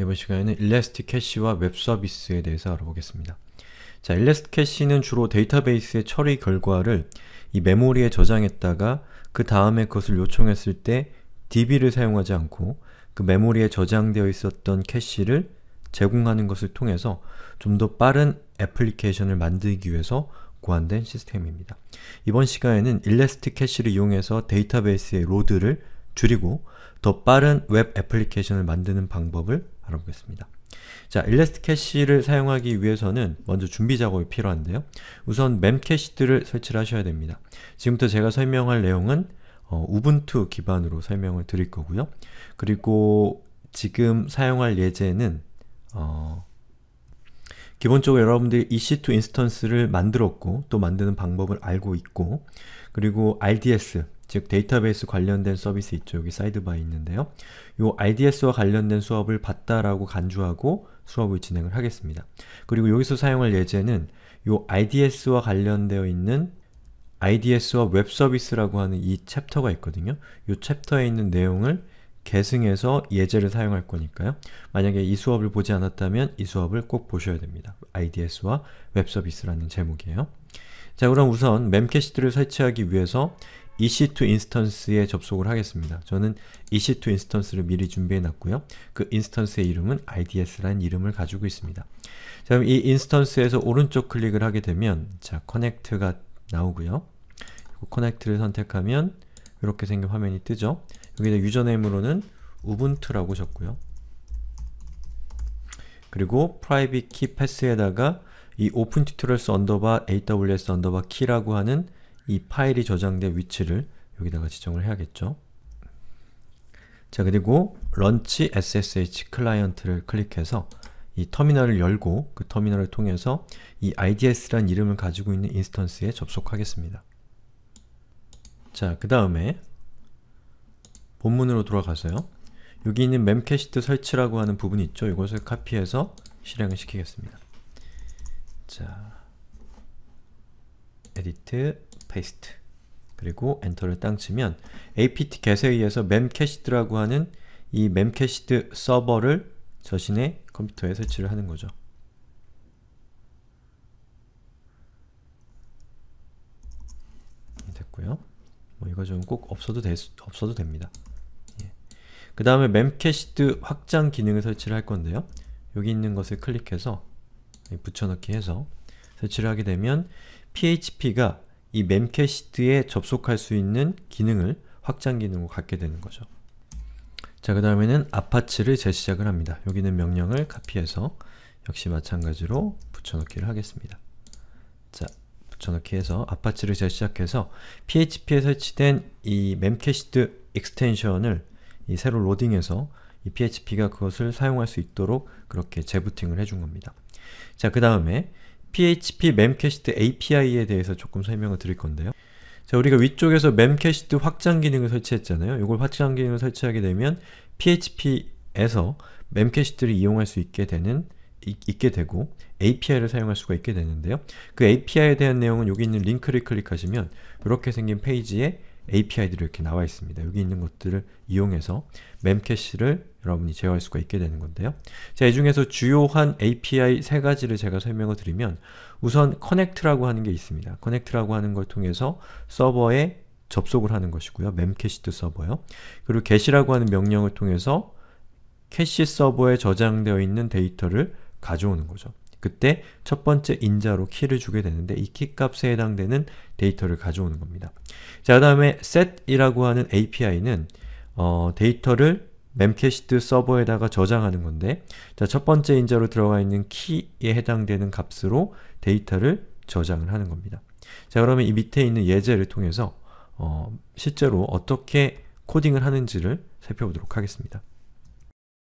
이번 시간에는 일레스틱 캐시와 웹 서비스에 대해서 알아보겠습니다. 자, 일레스틱 캐시는 주로 데이터베이스의 처리 결과를 이 메모리에 저장했다가 그 다음에 그것을 요청했을 때 DB를 사용하지 않고 그 메모리에 저장되어 있었던 캐시를 제공하는 것을 통해서 좀 더 빠른 애플리케이션을 만들기 위해서 고안된 시스템입니다. 이번 시간에는 일레스틱 캐시를 이용해서 데이터베이스의 로드를 줄이고 더 빠른 웹 애플리케이션을 만드는 방법을 알아보겠습니다. 자, 일레스트 캐시를 사용하기 위해서는 먼저 준비 작업이 필요한데요. 우선 맵 캐시들을 설치를 하셔야 됩니다. 지금부터 제가 설명할 내용은 어, 우분투 기반으로 설명을 드릴 거고요. 그리고 지금 사용할 예제는 어, 기본적으로 여러분들이 EC2 인스턴스를 만들었고 또 만드는 방법을 알고 있고 그리고 RDS, 즉 데이터베이스 관련된 서비스 있죠. 여기 사이드바에 있는데요. 이 RDS와 관련된 수업을 봤다라고 간주하고 수업을 진행을 하겠습니다. 그리고 여기서 사용할 예제는 이 RDS와 관련되어 있는 IDS와 웹 서비스라고 하는 이 챕터가 있거든요. 이 챕터에 있는 내용을 계승해서 예제를 사용할 거니까요. 만약에 이 수업을 보지 않았다면 이 수업을 꼭 보셔야 됩니다. IDS와 웹 서비스라는 제목이에요. 자 그럼 우선 memcache들을 설치하기 위해서 EC2 인스턴스에 접속을 하겠습니다. 저는 EC2 인스턴스를 미리 준비해 놨고요. 그 인스턴스의 이름은 IDS라는 이름을 가지고 있습니다. 자, 그럼 이 인스턴스에서 오른쪽 클릭을 하게 되면 자, 커넥트가 나오고요. 커넥트를 그 선택하면 이렇게 생긴 화면이 뜨죠. 여기다 유저네임으로는 우분투라고 적고요. 그리고 private key pass에다가 이 open tutorials underbar aws underbar key라고 하는 이 파일이 저장된 위치를 여기다가 지정을 해야겠죠. 자 그리고 런치 ssh 클라이언트를 클릭해서 이 터미널을 열고 그 터미널을 통해서 이 ids란 이름을 가지고 있는 인스턴스에 접속하겠습니다. 자, 그 다음에 본문으로 돌아가서요. 여기 있는 memcached 설치라고 하는 부분이 있죠. 이것을 카피해서 실행을 시키겠습니다. 자, e d i 페이스트 그리고 엔터를 땅 치면 apt get에 의해서 memcached 라고 하는 이 memcached 서버를 자신의 컴퓨터에 설치를 하는 거죠. 됐고요. 뭐 이거 좀 꼭 없어도 될 수, 없어도 됩니다. 예. 그 다음에 memcached 확장 기능을 설치를 할 건데요. 여기 있는 것을 클릭해서 붙여넣기 해서 설치를 하게 되면 php가 이 멤캐시트에 접속할 수 있는 기능을 확장 기능으로 갖게 되는 거죠. 자, 그 다음에는 아파치를 재시작을 합니다. 여기는 명령을 카피해서 역시 마찬가지로 붙여넣기를 하겠습니다. 자, 붙여넣기 해서 아파치를 재시작해서 PHP에 설치된 이 멤캐시트 익스텐션을 이 새로 로딩해서 이 PHP가 그것을 사용할 수 있도록 그렇게 재부팅을 해준 겁니다. 자, 그 다음에 PHP memcached API에 대해서 조금 설명을 드릴 건데요. 자, 우리가 위쪽에서 memcached 확장 기능을 설치했잖아요. 이걸 확장 기능을 설치하게 되면 PHP에서 memcached를 이용할 수 있게 되는 있게 되고 API를 사용할 수가 있게 되는데요. 그 API에 대한 내용은 여기 있는 링크를 클릭하시면 이렇게 생긴 페이지에 API들이 이렇게 나와 있습니다. 여기 있는 것들을 이용해서 memcache를 여러분이 제어할 수가 있게 되는 건데요. 자, 이 중에서 주요한 API 세 가지를 제가 설명을 드리면 우선 connect라고 하는 게 있습니다. connect라고 하는 걸 통해서 서버에 접속을 하는 것이고요. memcached 서버요. 그리고 get이라고 하는 명령을 통해서 캐시 서버에 저장되어 있는 데이터를 가져오는 거죠. 그때 첫 번째 인자로 키를 주게 되는데 이 키 값에 해당되는 데이터를 가져오는 겁니다. 자, 그 다음에 set이라고 하는 API는 어, 데이터를 memcached 서버에다가 저장하는 건데 자, 첫 번째 인자로 들어가 있는 키에 해당되는 값으로 데이터를 저장을 하는 겁니다. 자, 그러면 이 밑에 있는 예제를 통해서 어, 실제로 어떻게 코딩을 하는지를 살펴보도록 하겠습니다.